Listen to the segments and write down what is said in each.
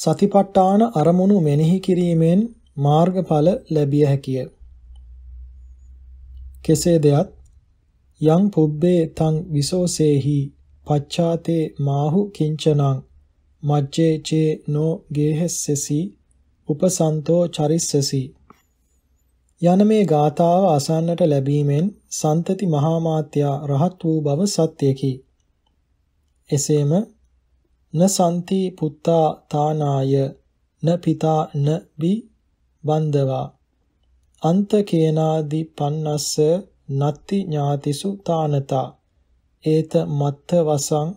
සතිපට්ඨාන අරමුණු මෙනෙහි කිරීමෙන් මාර්ගඵල ලැබිය හැකිය. කෙසේ දෙයත් යං පුබ්බේ තං විසෝසේහි පච්ඡාතේ මාහු කිංචනං මජ්ජේ චේ නෝ ගේහස්සසි උපසන්තෝ චරිස්සසි යන මේ ගාථාව අසන්නට ලැබීමෙන් සන්තති මහාමාත්‍යා රහත් වූ බව සත්‍යකි. එසේම න සම්ති පුත්තා තානාය න පිතා න බි වන්දවා අන්ත කේනාදි පන්නස්ස නත්ති ඥාතිසු තානතා ඒත මත්ත වසං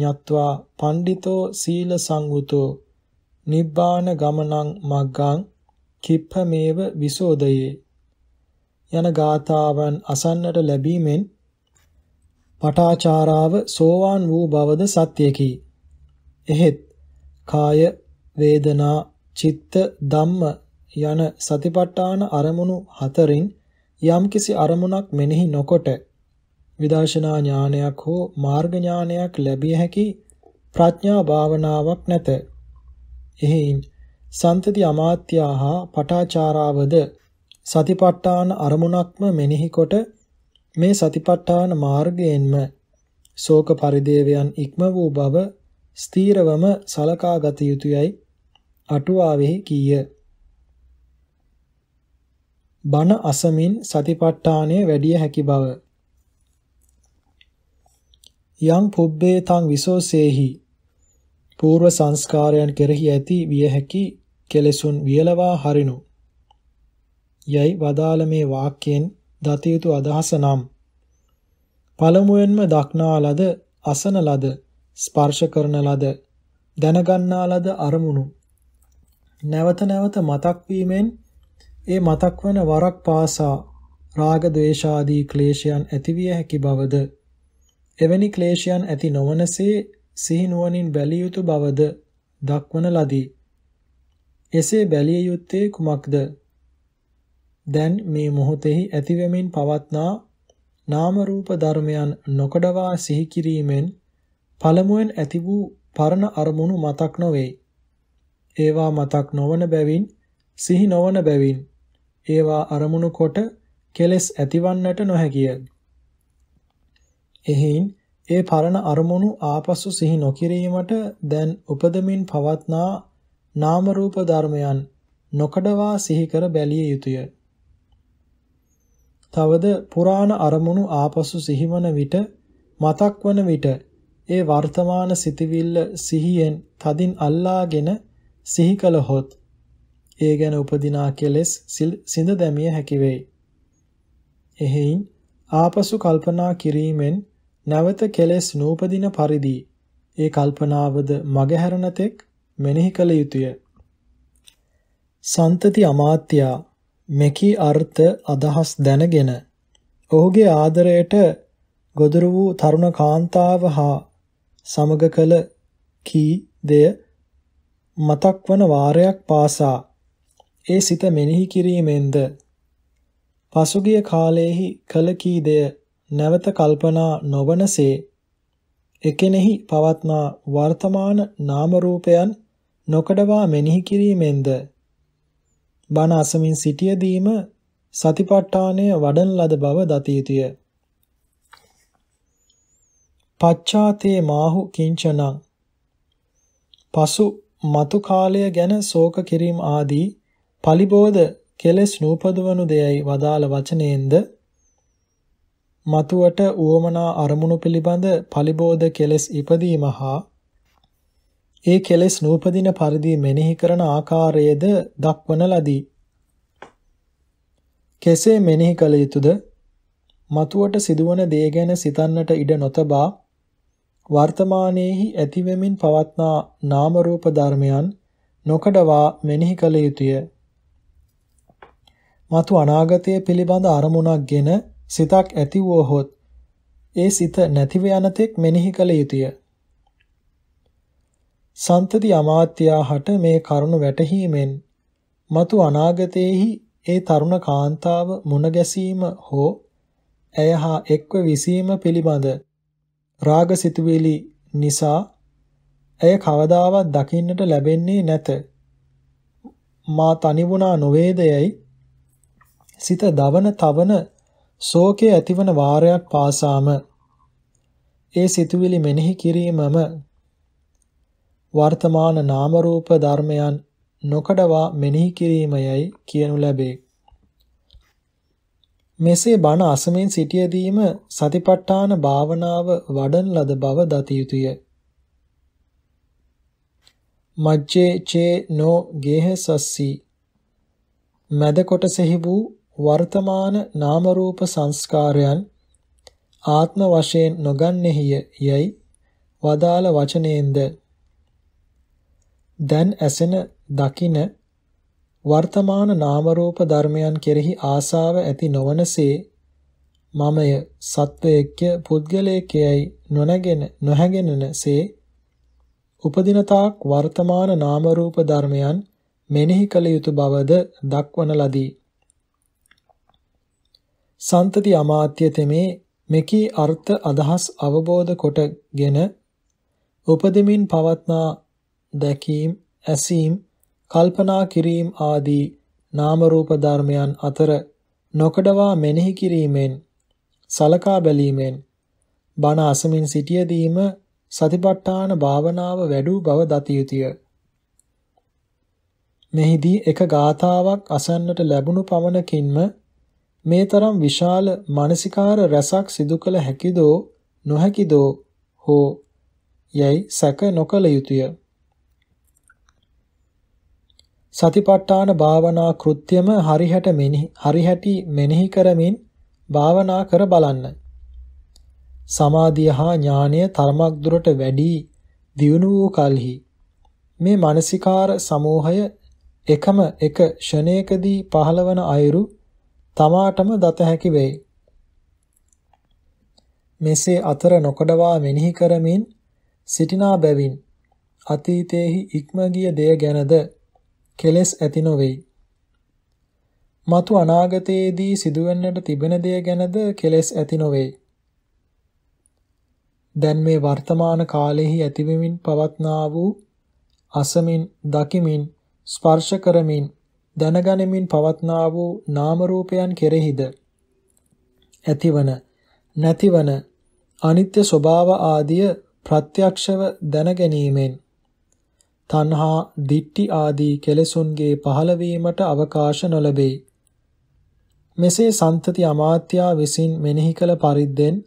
ඤත්වා පණ්ඩිතෝ සීල සංගුතෝ නිබ්බාන ගමනං මග්ගං කිප්පමේව විසෝදයේ යන ගාතාවන් අසන්නට ලැබීමෙන් පටාචාරාව සෝවාන් වූ බවද සත්‍යකී එහෙත් කාය වේදනා චිත්ත ධම්ම යන සතිපට්ඨාන අරමුණු හතරෙන් යම්කිසි අරමුණක් මෙනෙහි නොකොට විදර්ශනා ඥානයක් හෝ මාර්ග ඥානයක් ලැබිය හැකි ප්‍රඥා භාවනාවක් නැත. එහෙයින් සන්තති අමාත්‍යා හා පටාචාරාවද සතිපට්ඨාන අරමුණක්ම මෙනෙහි කොට මේ සතිපට්ඨාන මාර්ගයෙන්ම ශෝක පරිදේවයන් ඉක්ම වූ බව ස්ථීරවම සලකා ගත යුතුයයි අටුවාවෙහි කීය. බණ අසමින් සතිපට්ඨානය වැඩිය හැකි බව. යම් පුබ්බේ තං විසෝසේහි పూర్ව සංස්කාරයන් කෙරෙහි ඇති විය හැකි කෙලෙසුන් වියලවා හරිනු. යයි වදාළ මේ වාක්‍යයෙන් දතියුතු අදහස නම් පළමුවෙන්ම දක්නා ලද අසන ලද ස්පර්ශ කරන ලද දැනගන්නා ලද අරමුණු නැවත නැවත මතක් වීමෙන් ඒ මතක් වන වරක් පාසා රාග ද්වේෂ ආදී ක්ලේශයන් ඇතිවිය හැකි බවද එවැනි ක්ලේශයන් ඇති නොවනසේ සිහි නුවණින් බැලිය යුතු බවද දක්වන ලදී එසේ බැලිය යුත්තේ කුමක්ද දැන් මේ මොහොතෙහි ඇතිවෙමින් පවත්නා නාම රූප ධර්මයන් නොකඩවා සිහි කිරීමෙන් පළමුවෙන් ඇති වූ පරණ අරමුණු මතක් නොවේ. ඒවා මතක් නොවන බැවින් සිහි නොවන බැවින් ඒවා අරමුණු කොට කෙලෙස් ඇතිවන්නට නොහැකිය. එහෙන් ඒ පරණ අරමුණු ආපසු සිහි නොකිරීමට දැන් උපදමින් පවත්නා නාම රූප ධර්මයන් නොකඩවා සිහි කර බැලිය යුතුය. තවද පුරාණ අරමුණු ආපසු සිහිවන විට මතක් වන විට ඒ වර්තමාන සිතිවිල්ල සිහියෙන් තදින් අල්ලාගෙන සිහි කළහොත් ඒ ගැන උපදිනා කෙලෙස් සිඳ දැමිය හැකි වෙයි. එහෙයින් ආපසු කල්පනා කිරීමෙන් නැවත කෙලෙස් නූපදින පරිදි ඒ කල්පනාවද මගහැරන තෙක් මෙනෙහි කළ යුතුය. සන්තති අමාත්‍යා මෙකී අර්ථ අදහස් දැනගෙන ඔහුගේ ආදරයට ගොදුරු වූ තරුණ කාන්තාව හා සමග කළ කී දෙය මතක් වන වාරයක් පාසා ඒ සිත මෙනෙහි කිරීමෙන්ද පසුගිය කාලයේහි කළ කී දෙය නැවත කල්පනා නොවනසේ එකෙනෙහි පවත්නා වර්තමාන නාම රූපයන් නොකඩවා මෙනෙහි කිරීමෙන්ද බණ අසමින් සිටියදීම සතිපට්ඨානය වඩන ලද බව දතියුතුය පච්චාතේ මාහු කිංචනං පසු මතු කාලය ගැන ශෝක කිරීම ආදී පලිබෝධ කෙලෙස් නූපදවනු දෙයයි වදාළ වචනයෙන්ද මතුවට උවමනා අරමුණු පිළිබඳ පලිබෝධ කෙලෙස් ඉපදීම හා ඒ කෙලෙස් නූපදින පරිදි මෙනෙහි කරන ආකාරයේද දක්වන ලදී. කෙසේ මෙනෙහි කළ යුතුද? මතුවට සිදුවන දේ ගැන සිතන්නට ඉඩ නොතබා වර්තමානයේහි ඇතිවෙමින් පවත්නා නාම රූප ධර්මයන් නොකඩවා මෙනෙහි කළ යුතුය. මතු අනාගතය පිළිබඳ අරමුණක්ගෙන සිතක් ඇති වූහොත් ඒ සිත නැතිව යනතෙක් මෙනෙහි කළ යුතුය. සන්තති අමාත්‍යා හට මේ කරුණ වැටහීමෙන් මතු අනාගතයේහි ඒ තරුණ කාන්තාව මුණ ගැසීම හෝ ඇය හා එක්ව විසීම පිළිබඳ රාග සිතුවිලි නිසා ඇය කවදාවත් දකින්නට ලැබෙන්නේ නැත. මා තනිවුණා නොවේද යයි සිත දවන තවන ශෝකයේ ඇතිවන වාරයක් පාසාම ඒ සිතුවිලි මෙනෙහි කිරීමම වර්තමාන නාම රූප ධර්මයන් නොකඩවා මෙනෙහි කිරීමයයි කියනු ලැබේ. මෙසේ බණ අසමින් සිටියදීම සතිපට්ඨාන භාවනාව වඩන ලද බව දත යුතුය. මජ්ජේ චේ නෝ ගේහසස්සි මද කොටසෙහි වූ වර්තමාන නාම රූප සංස්කාරයන් ආත්ම වශයෙන් නොගන්නෙහිය යයි වදාළ වචනයෙන්ද දැන් ඇසෙන දකින වර්තමාන නාම රූප ධර්මයන් කෙරෙහි ආසාව ඇති නොවනසේ මමය සත්වයේක්‍ය පුද්ගලයේකයයි නොනගෙන නොහැගෙනනසේ උපදින තාක් වර්තමාන නාම රූප ධර්මයන් මෙනෙහි කළ යුතු බවද දක්වන ලදී. සන්තති අමාත්‍ය තෙමේ මෙකී අර්ථ අදහස් අවබෝධ කොටගෙන උපදෙමින් පවත්නා දැකීම් ඇසීම් කල්පනා කිරීම ආදී නාම රූප ධර්මයන් අතර නොකඩවා මෙනෙහි කිරීමෙන් සලකා බැලීමෙන් බණ අසමින් සිටියදීම සතිපට්ඨාන භාවනාව වැඩි බව දතිය යුතුය. මෙහිදී එක ගාථාවක් අසන්නට ලැබුණු පමණකින්ම මේ තරම් විශාල මානසිකාර රසක් සිදු කළ හැකිදෝ නොහැකිදෝ හෝ යයි සැක නොකල යුතුය. සතිපට්ඨාන භාවනා කෘත්‍යම හරිහැට මෙනෙහි හරිහැටි මෙනෙහි කරමින් භාවනා කර බලන්න. සමාධිය හා ඥානය තරමක් දුරට වැඩි දියුණු වූ කලෙහි මේ මානසිකාර සමෝහය එකම එක ෂණයකදී පහළවන අයුරු තමාටම දත හැකි වෙයි. මෙසේ අතර නොකඩවා මෙනෙහි කරමින් සිටිනා බැවින් අතීතයේහි ඉක්ම ගිය දෙය ගැනද කෙලෙස් ඇති නොවේ. මතු අනාගතයේදී සිදුවෙන්නට තිබෙන දේ ගැනද කෙලෙස් ඇති නොවේ. දැන් මේ වර්තමාන කාලෙහි ඇතිවෙමින් පවත්නා වූ අසමින් දකිමින් ස්පර්ශ කරමින් දැනගැනීමින් පවත්නා වූ නාම රූපයන් කෙරෙහිද ඇතිවන නැතිවන අනිත්‍ය ස්වභාව ආදිය ප්‍රත්‍යක්ෂව දැනගැනීමෙන් තණ්හා, දිට්ටි ආදී කෙලෙසුන්ගේ පහළවීමට අවකාශ නොලැබේ. මෙසේ සන්තති අමාත්‍යා විසින් මෙනෙහි කළ පරිද්දෙන්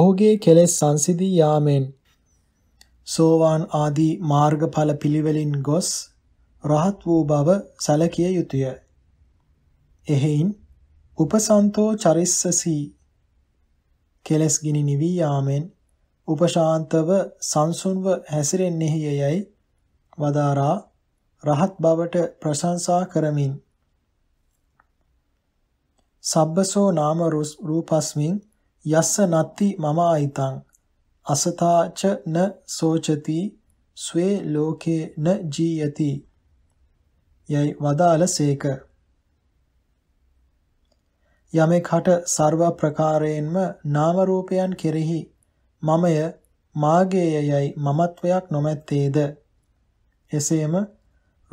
ඔහුගේ කෙලෙස් සංසිඳී යාමෙන් සෝවාන් ආදී මාර්ගඵල පිළිවෙලින් ගොස් රහත් වූ බව සැලකිය යුතුය. එහෙයින් උපසන්තෝ චරිස්සසි කෙලස් ගිනි නිවී යාමෙන් උපශාන්තව සංසුන්ව හැසිරෙන්නේය යයි වදාරා රහත් බවට ප්‍රශංසා කරමින් සබ්බසෝ නාම රූපස්මින් යස්ස නත්ති මම අයිතං අසතාච න සෝචති ස්වේ ලෝකේ න ජීයති යයි වදාළ සේක යමෙක්ට සර්ව ප්‍රකාරයෙන්ම නාම රූපයන් කෙරෙහි මමය මාගේය යයි මමත්වයක් නොමැත්තේද එසේම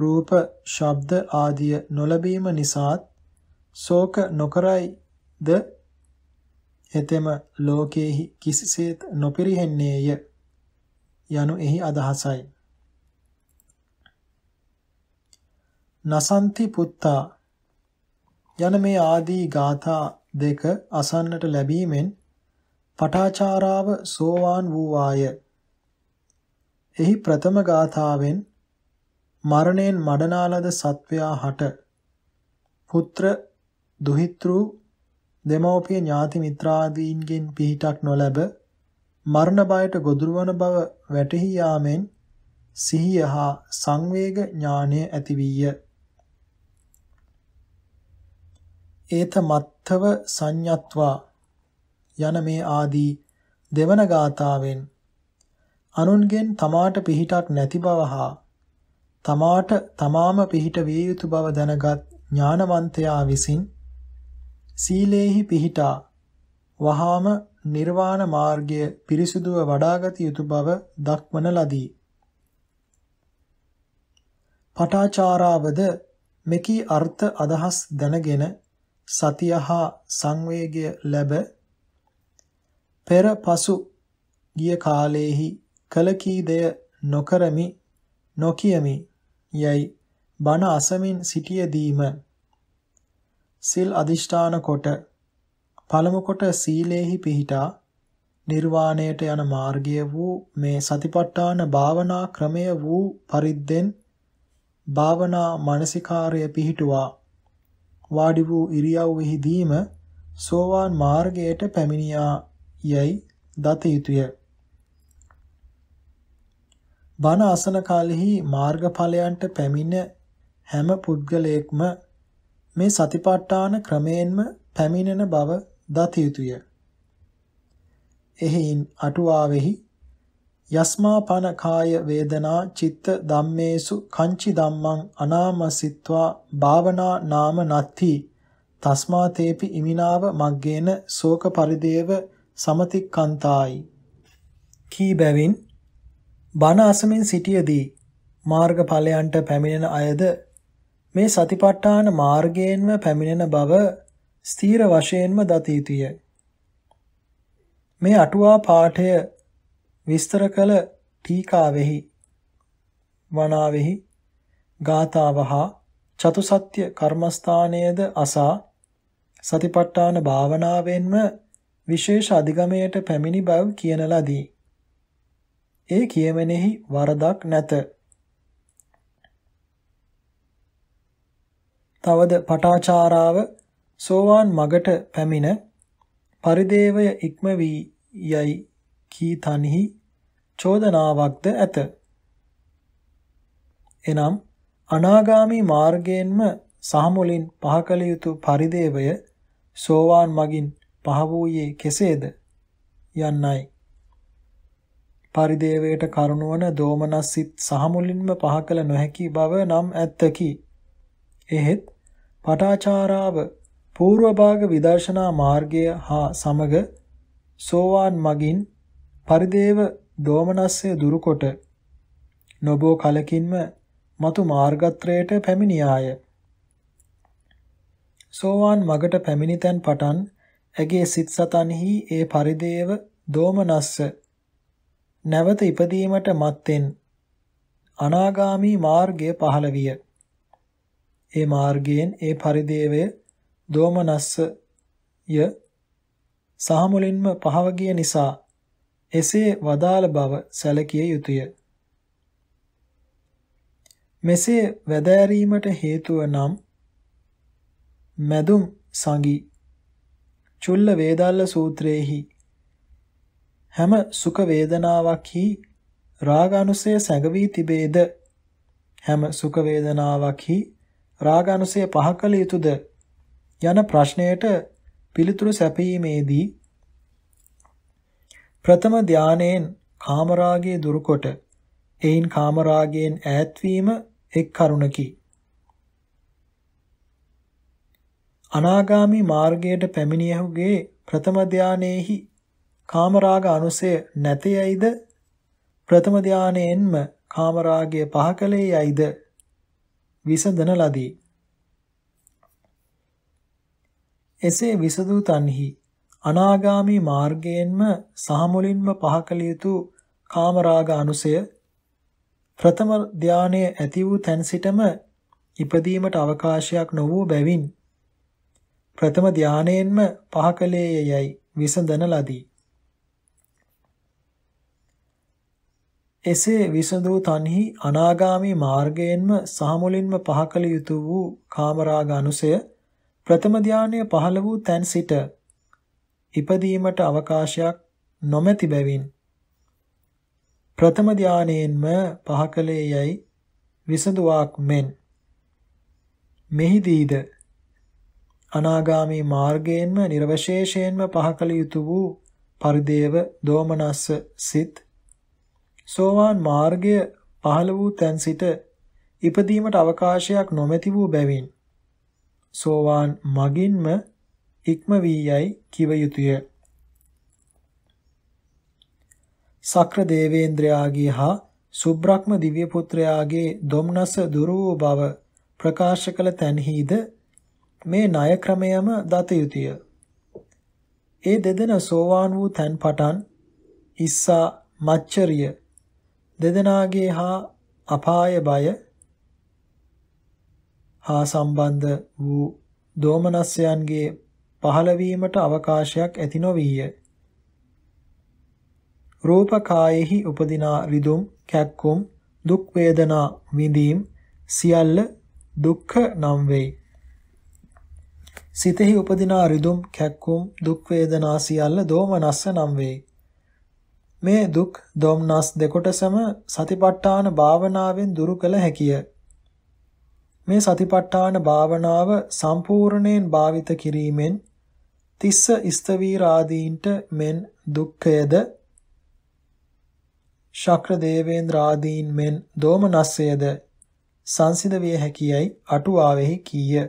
රූප, ශබ්ද ආදිය නොලැබීම නිසාත් ශෝක නොකරයිද එතෙම ලෝකේහි කිසිසේත් නොපිරිහෙන්නේය යනු එහි අදහසයි. නසන්ති පුත්තා යන මේ ආදී ගාථා දෙක අසන්නට ලැබීමෙන් පටාචාරාව සෝවාන් වූවාය. එහි ප්‍රථම ගාථාවෙන් මරණයෙන් මඩනාලද සත්වයා හට පුත්‍ර දුහිතෘ දෙමෝපිය ඥාති මිත්‍රාදීන්ගෙන් පිහිටක් නොලැබ මරණ බයට ගොදුරවන බව වැටහි යාමෙන් සිහිය හා සංවේග ඥානය ඇති වීය. ඒත මත්තව සංඤත්වා යන මේ ආදී දෙවන ගාතාවෙන් අනුන්ගෙන් තමාට පිහිටක් නැති බව හා තමාට තමාම පිහිට විය යුතු බව දැනගත් ඥානවන්තයා විසින් සීලේහි පිහිටා වහාම නිර්වාණ මාර්ගය පිරිසුදුව වඩාගත යුතු බව දක්වන ලදී. පටාචාරාවද මෙකී අර්ථ අදහස් දැනගෙන සතියහා සංවේගය ලැබ පෙර පසු ගිය කාලයේහි කලකීදය නොකරමි නොකියමි යයි බණ අසමින් සිටියදීම සිල් අදිෂ්ඨාන කොට පළමු කොට සීලේහි පිහිටා නිර්වාණයට යන මාර්ගය වූ මේ සතිපට්ඨාන භාවනා ක්‍රමය වූ පරිද්දෙන් භාවනා මානසිකාර්ය පිහිටුවා වාඩි වූ ඉරියව්ෙහිදීම සෝවාන් මාර්ගයට පැමිණියා යයි දත යුතුය බණ අසන කාලෙහි මාර්ගඵලයන්ට පැමිණ හැම පුද්ගලයෙක්ම මේ සතිපට්ඨාන ක්‍රමයෙන්ම පැමිණෙන බව දත යුතුය. එහෙයින් අටුවාවෙහි යස්මා පන කාය වේදනා චිත්ත ධම්මේසු කංචි ධම්මං අනාමසිත්වා භාවනා නාම නත්ති තස්මා තේපි ඉමිනාව මග්ගේන ශෝක පරිදේව සමතික්කන්තායි කී බැවින් බණ අසමින් සිටියේදී මාර්ගඵලයන්ට පැමිණෙන අයද මේ සතිපට්ඨාන මාර්ගයෙන්ම පැමිණෙන බව ස්ථීර වශයෙන්ම දත යුතුය. මේ අටුවා පාඨය විස්තර කළ ටීකාවෙහි වනාවෙහි ගාතාවහා චතුසත්‍ය කර්මස්ථානයේද අසා සතිපට්ඨාන භාවනාවෙන්ම විශේෂ අධිගමයට පැමිණි බව කියන ලදී. ඒ කියමනෙහි වරදක් නැත. තවද පටාචාරාව සෝවාන් මගට පැමිණ පරිදේවය ඉක්ම වී යයි කී තනිහි චෝදනාවක්ද ඇත. එනම් අනාගාමි මාර්ගයෙන්ම සහමුලින් පහකල යුතු පරිදේවය සෝවාන් මගින් පහ වූයේ කෙසේද යන්නයි පරිදේවයට කරුණවන දෝමනස්සිත සහ මුලින්ම පහ කළ නොහැකි බව නම් ඇත්තකි. එහෙත් පටාචාරාව పూర్ව භාග විදර්ශනා මාර්ගය හා සමග සෝවාන් මගින් පරිදේව දෝමනස්සය දුරුකොට නොබෝ කලකින්ම మతు මාර්ගත්‍රයට පැමිණියාය. සෝවාන් මගට පැමිණිතෙන් පටන් ඇගේ සිත් සතන්හි ඒ පරිදේව දෝමනස්ස නැවත ඉපදීමට මත්තෙන් අනාගාමී මාර්ගය පහළ විය. ඒ මාර්ගයෙන් ඒ පරිදේවය දෝමනස්සය සහ මුලින්ම පහව ගිය නිසා එසේ වදාළ බව සැලකිය යුතුය. මෙසේ වැදෑරීමට හේතුව නම් මැදුම් සංගී චුල්ල වේදාල්ල සූත්‍රයේහි හැම සුඛ වේදනාවක්හි රාගානුසය සැඟවී තිබේද හැම සුඛ වේදනාවක්හි රාගානුසය පහකල යුතුයද යන ප්‍රශ්නයට පිළිතුරු සැපීමේදී ප්‍රථම ධානයෙන් කාමරාගයේ දුරුකොට එයින් කාමරාගයෙන් ඈත්වීම එක් කරුණකි අනාගාමි මාර්ගයට පැමිණියහුගේ ප්‍රථම ධානයේහි කාමරාග අනුසය නැතේයිද ප්‍රථම ධානයෙන්ම කාමරාගය පහ කලේයයිද විසඳන ලදී. එසේ විසදූ තන්හි අනාගාමී මාර්ගයෙන්ම සහමුලින්ම පහ කළ යුතු කාමරාග අනුසය ප්‍රථම ධානයේ ඇති වූ තැන් සිටම ඉපදීමට අවකාශයක් නො වූ බැවින් ප්‍රථම ධානයෙන්ම පහකලයේ යයි විසඳන ලදී. එසේ විසඳූ තන්හි අනාගාමී මාර්ගයෙන්ම සහමුලින්ම පහකල යුතු වූ කාමරාග අනුසය ප්‍රථම ධානය පහළ වූ තැන් සිට ඉපදීමට අවකාශයක් නොමැති බැවින් ප්‍රථම ධානයෙන්ම පහකලේ යයි විසඳුවාක් මෙන් මෙහිදීද අනාගාමී මාර්ගයෙන්ම නිර්වශේෂයෙන්ම පහකල යුතු වූ පරිදේව දෝමනස්ස සිත් සෝවාන් මාර්ගය පහළ වූ තැන් සිට ඉපදීමට අවකාශයක් නොමැති වූ බැවින් සෝවාන් මගින්ම ඉක්ම වී යයි කිව යුතුය. සක්‍ර දේවේන්ද්‍රයාගේ හා සුබ්‍රක්‍ම දිව්‍ය පුත්‍රයාගේ දොම්නස දුරු වූ බව ප්‍රකාශ කළ තැන්හිද මේ ණය ක්‍රමයම දත යුතුය. ඒ දෙදෙනා සෝවාන් වූ තැන් පටන් ඉස්සා මච්චරිය දෙදෙනාගේ හා අපාය බය හා සම්බන්ධ වූ දෝමනස්යන්ගේ පහළවීමට අවකාශයක් ඇති නොවිය. රූප කායෙහි උපදිනා රිදුම් කැක්කුම් දුක් වේදනා විඳීම් සියල්ල දුක්ඛ නම් වෙයි. සිතෙහි උපදිනා රිදුම් කැක්කුම් දුක් වේදනා සියල්ල දෝමනස්ස නම් වෙයි. මේ දුක් දොම්නස් දෙකොටසම සතිපට්ඨාන භාවනාවෙන් දුරු කළ හැකිය. මේ සතිපට්ඨාන භාවනාව සම්පූර්ණයෙන් භාවිත කිරීමෙන් තිස්ස ස්තවීරාදීන්ට මෙන් දුක්ඛයද ශක්‍ර දේවේන්ද්‍රාදීන් මෙන් දෝමනස්සයද සංසිඳ විය හැකියයි අටුවාවෙහි කීය.